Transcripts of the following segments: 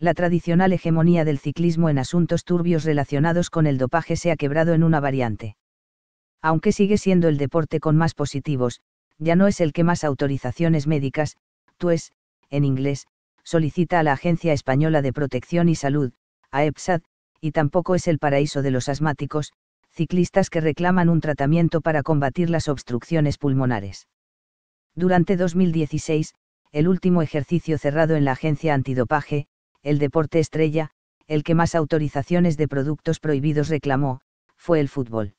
la tradicional hegemonía del ciclismo en asuntos turbios relacionados con el dopaje se ha quebrado en una variante. Aunque sigue siendo el deporte con más positivos, ya no es el que más autorizaciones médicas, TUES, en inglés, solicita a la Agencia Española de Protección y Salud, AEPSAD, y tampoco es el paraíso de los asmáticos, ciclistas que reclaman un tratamiento para combatir las obstrucciones pulmonares. Durante 2016, el último ejercicio cerrado en la agencia antidopaje, el deporte estrella, el que más autorizaciones de productos prohibidos reclamó, fue el fútbol.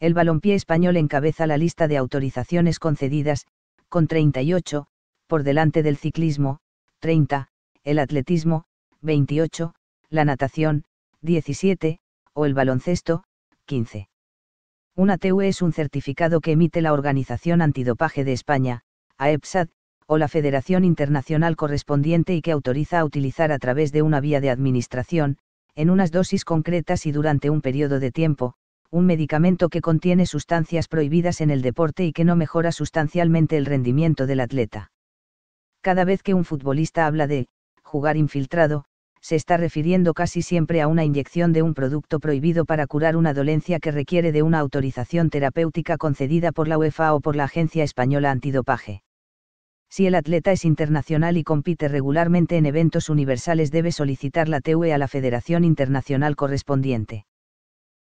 El balompié español encabeza la lista de autorizaciones concedidas, con 38, por delante del ciclismo, 30, el atletismo, 28, la natación, 17, o el baloncesto, 15. Un TU es un certificado que emite la Organización Antidopaje de España, AEPSAD, o la federación internacional correspondiente y que autoriza a utilizar a través de una vía de administración, en unas dosis concretas y durante un periodo de tiempo, un medicamento que contiene sustancias prohibidas en el deporte y que no mejora sustancialmente el rendimiento del atleta. Cada vez que un futbolista habla de jugar infiltrado, se está refiriendo casi siempre a una inyección de un producto prohibido para curar una dolencia que requiere de una autorización terapéutica concedida por la UEFA o por la Agencia Española Antidopaje. Si el atleta es internacional y compite regularmente en eventos universales debe solicitar la TUE a la Federación Internacional correspondiente.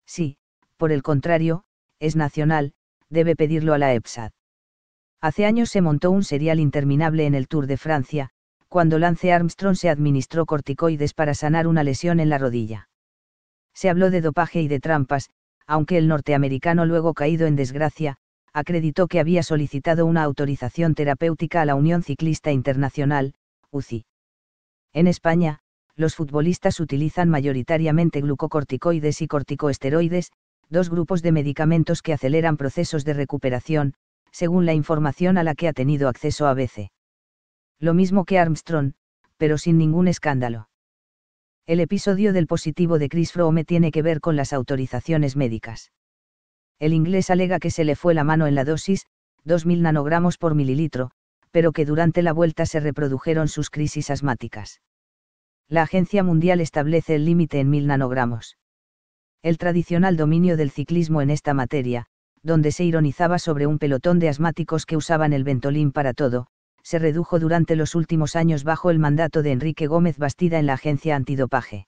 Si, por el contrario, es nacional, debe pedirlo a la EPSAD. Hace años se montó un serial interminable en el Tour de Francia, cuando Lance Armstrong se administró corticoides para sanar una lesión en la rodilla. Se habló de dopaje y de trampas, aunque el norteamericano luego caído en desgracia, acreditó que había solicitado una autorización terapéutica a la Unión Ciclista Internacional, UCI. En España, los futbolistas utilizan mayoritariamente glucocorticoides y corticoesteroides, dos grupos de medicamentos que aceleran procesos de recuperación, según la información a la que ha tenido acceso ABC. Lo mismo que Armstrong, pero sin ningún escándalo. El episodio del positivo de Chris Froome tiene que ver con las autorizaciones médicas. El inglés alega que se le fue la mano en la dosis, 2.000 nanogramos por mililitro, pero que durante la vuelta se reprodujeron sus crisis asmáticas. La Agencia Mundial establece el límite en 1.000 nanogramos. El tradicional dominio del ciclismo en esta materia, donde se ironizaba sobre un pelotón de asmáticos que usaban el ventolín para todo, se redujo durante los últimos años bajo el mandato de Enrique Gómez Bastida en la agencia antidopaje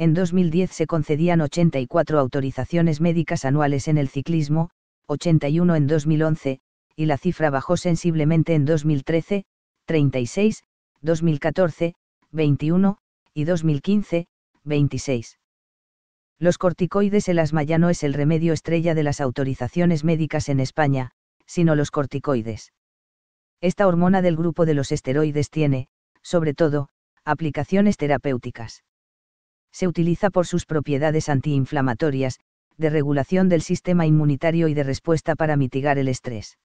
en 2010 se concedían 84 autorizaciones médicas anuales en el ciclismo, 81 en 2011, y la cifra bajó sensiblemente en 2013, 36, 2014, 21, y 2015, 26. Los corticoides El asma ya no es el remedio estrella de las autorizaciones médicas en España, sino los corticoides. Esta hormona del grupo de los esteroides tiene, sobre todo, aplicaciones terapéuticas se utiliza por sus propiedades antiinflamatorias, de regulación del sistema inmunitario y de respuesta para mitigar el estrés.